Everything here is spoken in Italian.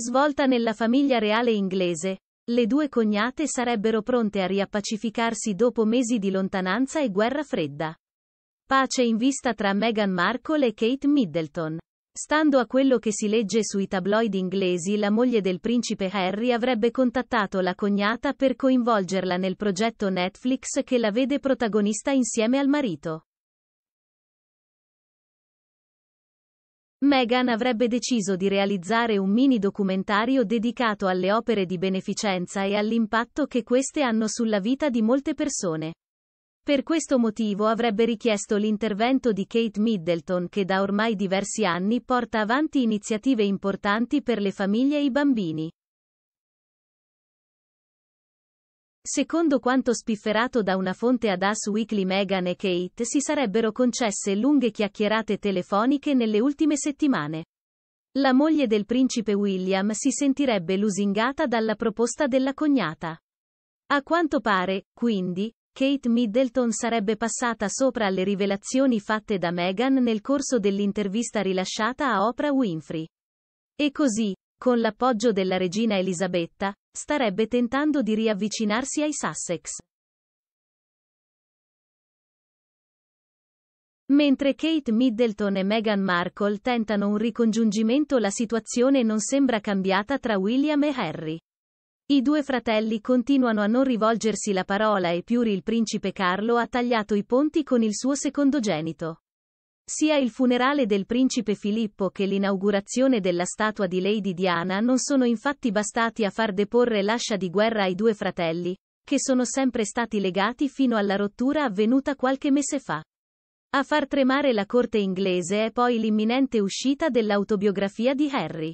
Svolta nella famiglia reale inglese, le due cognate sarebbero pronte a riappacificarsi dopo mesi di lontananza e guerra fredda. Pace in vista tra Meghan Markle e Kate Middleton. Stando a quello che si legge sui tabloid inglesi, la moglie del principe Harry avrebbe contattato la cognata per coinvolgerla nel progetto Netflix che la vede protagonista insieme al marito. Meghan avrebbe deciso di realizzare un mini documentario dedicato alle opere di beneficenza e all'impatto che queste hanno sulla vita di molte persone. Per questo motivo avrebbe richiesto l'intervento di Kate Middleton che da ormai diversi anni porta avanti iniziative importanti per le famiglie e i bambini. Secondo quanto spifferato da una fonte ad Us Weekly Meghan e Kate si sarebbero concesse lunghe chiacchierate telefoniche nelle ultime settimane. La moglie del principe William si sentirebbe lusingata dalla proposta della cognata. A quanto pare, quindi, Kate Middleton sarebbe passata sopra alle rivelazioni fatte da Meghan nel corso dell'intervista rilasciata a Oprah Winfrey. E così, con l'appoggio della regina Elisabetta, starebbe tentando di riavvicinarsi ai Sussex. Mentre Kate Middleton e Meghan Markle tentano un ricongiungimento la situazione non sembra cambiata tra William e Harry. I due fratelli continuano a non rivolgersi la parola e Piuri il principe Carlo ha tagliato i ponti con il suo secondogenito. Sia il funerale del principe Filippo che l'inaugurazione della statua di Lady Diana non sono infatti bastati a far deporre l'ascia di guerra ai due fratelli, che sono sempre stati legati fino alla rottura avvenuta qualche mese fa. A far tremare la corte inglese è poi l'imminente uscita dell'autobiografia di Harry.